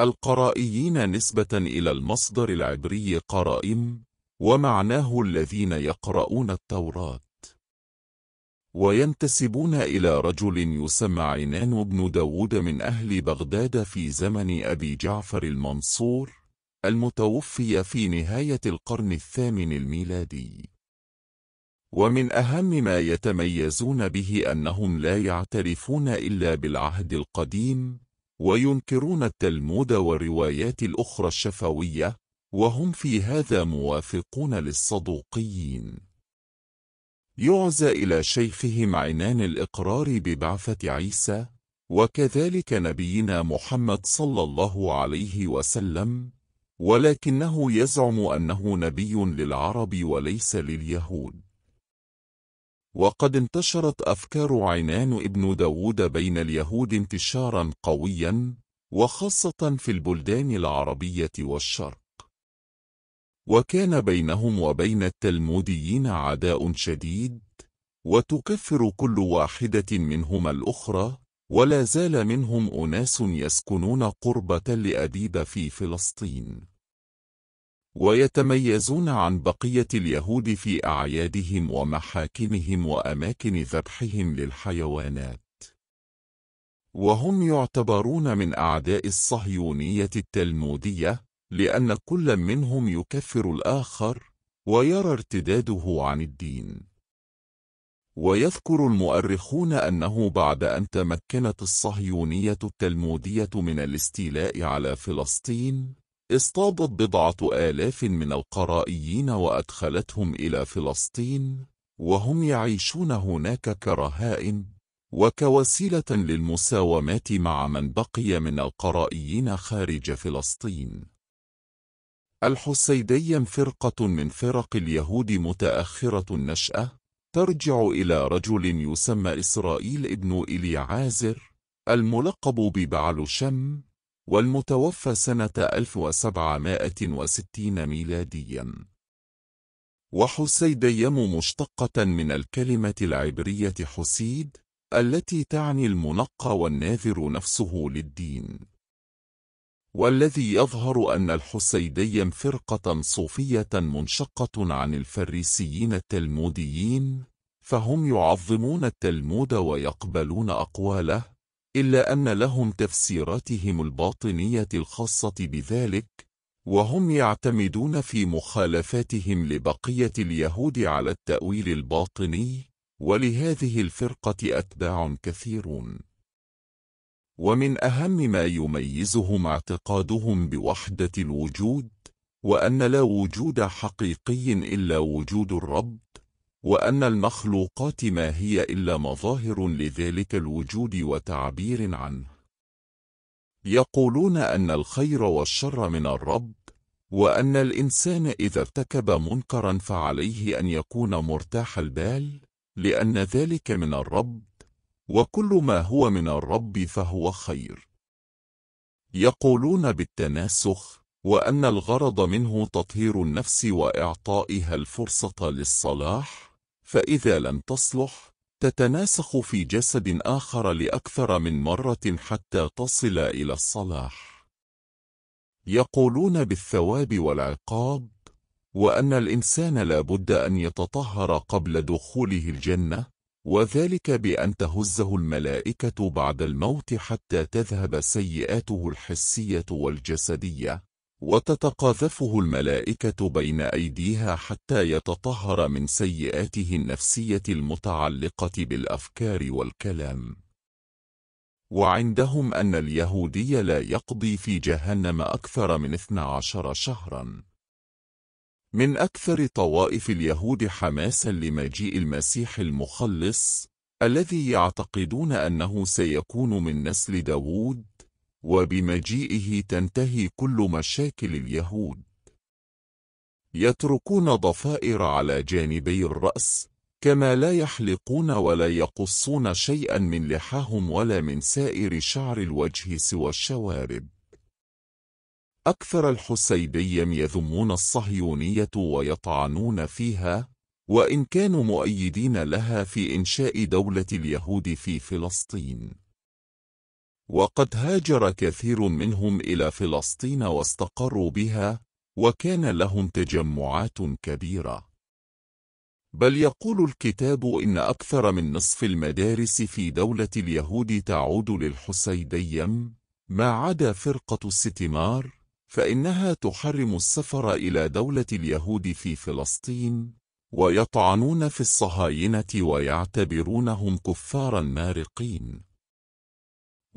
القرائيين نسبة إلى المصدر العبري قرائم ومعناه الذين يقرؤون التوراة وينتسبون إلى رجل يسمى عنان بن داود من أهل بغداد في زمن أبي جعفر المنصور المتوفي في نهاية القرن الثامن الميلادي ومن أهم ما يتميزون به أنهم لا يعترفون إلا بالعهد القديم وينكرون التلمود والروايات الأخرى الشفوية وهم في هذا موافقون للصدوقيين يعزى إلى شيخهم عنان الإقرار ببعثة عيسى وكذلك نبينا محمد صلى الله عليه وسلم ولكنه يزعم أنه نبي للعرب وليس لليهود وقد انتشرت أفكار عنان ابن داود بين اليهود انتشارا قويا وخاصة في البلدان العربية والشرق وكان بينهم وبين التلموديين عداء شديد وتكفر كل واحدة منهما الأخرى ولا زال منهم أناس يسكنون قربة لأديب في فلسطين ويتميزون عن بقية اليهود في أعيادهم ومحاكمهم وأماكن ذبحهم للحيوانات وهم يعتبرون من أعداء الصهيونية التلمودية لأن كل منهم يكفر الآخر ويرى ارتداده عن الدين ويذكر المؤرخون أنه بعد أن تمكنت الصهيونية التلمودية من الاستيلاء على فلسطين اصطادت بضعة آلاف من القرائيين وأدخلتهم إلى فلسطين وهم يعيشون هناك كرهائن وكوسيلة للمساومات مع من بقي من القرائيين خارج فلسطين الحسيديا فرقة من فرق اليهود متأخرة النشأة ترجع إلى رجل يسمى إسرائيل ابن إليعازر الملقب ببعل شم والمتوفى سنة 1760 ميلادياً. وحسيديم مشتقة من الكلمة العبرية حسيد، التي تعني المنقى والناذر نفسه للدين. والذي يظهر أن الحسيديم فرقة صوفية منشقة عن الفريسيين التلموديين، فهم يعظمون التلمود ويقبلون أقواله، إلا أن لهم تفسيراتهم الباطنية الخاصة بذلك وهم يعتمدون في مخالفاتهم لبقية اليهود على التأويل الباطني ولهذه الفرقة أتباع كثيرون ومن أهم ما يميزهم اعتقادهم بوحدة الوجود وأن لا وجود حقيقي إلا وجود الرب وأن المخلوقات ما هي إلا مظاهر لذلك الوجود وتعبير عنه يقولون أن الخير والشر من الرب وأن الإنسان إذا ارتكب منكرا فعليه أن يكون مرتاح البال لأن ذلك من الرب وكل ما هو من الرب فهو خير يقولون بالتناسخ وأن الغرض منه تطهير النفس وإعطائها الفرصة للصلاح فإذا لم تصلح تتناسخ في جسد آخر لأكثر من مرة حتى تصل إلى الصلاح يقولون بالثواب والعقاب وأن الإنسان لا بد أن يتطهر قبل دخوله الجنة وذلك بأن تهزه الملائكة بعد الموت حتى تذهب سيئاته الحسية والجسدية وتتقاذفه الملائكة بين أيديها حتى يتطهر من سيئاته النفسية المتعلقة بالأفكار والكلام وعندهم أن اليهودي لا يقضي في جهنم أكثر من 12 شهرا من أكثر طوائف اليهود حماسا لمجيء المسيح المخلص الذي يعتقدون أنه سيكون من نسل داوود وبمجيئه تنتهي كل مشاكل اليهود يتركون ضفائر على جانبي الرأس كما لا يحلقون ولا يقصون شيئا من لحاهم ولا من سائر شعر الوجه سوى الشوارب أكثر الحسيبي يذمون الصهيونية ويطعنون فيها وإن كانوا مؤيدين لها في إنشاء دولة اليهود في فلسطين وقد هاجر كثير منهم إلى فلسطين واستقروا بها وكان لهم تجمعات كبيرة بل يقول الكتاب إن أكثر من نصف المدارس في دولة اليهود تعود للحسيديم ما عدا فرقة الستمار فإنها تحرم السفر إلى دولة اليهود في فلسطين ويطعنون في الصهاينة ويعتبرونهم كفارا مارقين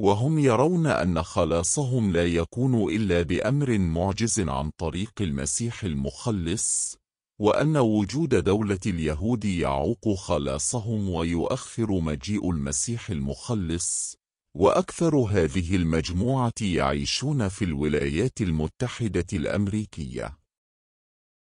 وهم يرون أن خلاصهم لا يكون إلا بأمر معجز عن طريق المسيح المخلص وأن وجود دولة اليهود يعوق خلاصهم ويؤخر مجيء المسيح المخلص وأكثر هذه المجموعة يعيشون في الولايات المتحدة الأمريكية